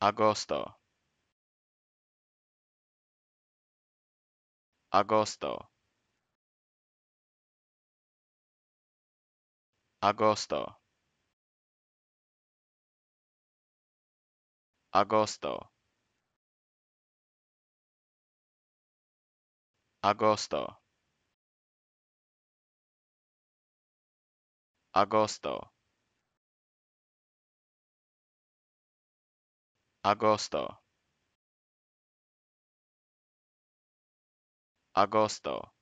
agosto agosto agosto agosto agosto agosto agosto agosto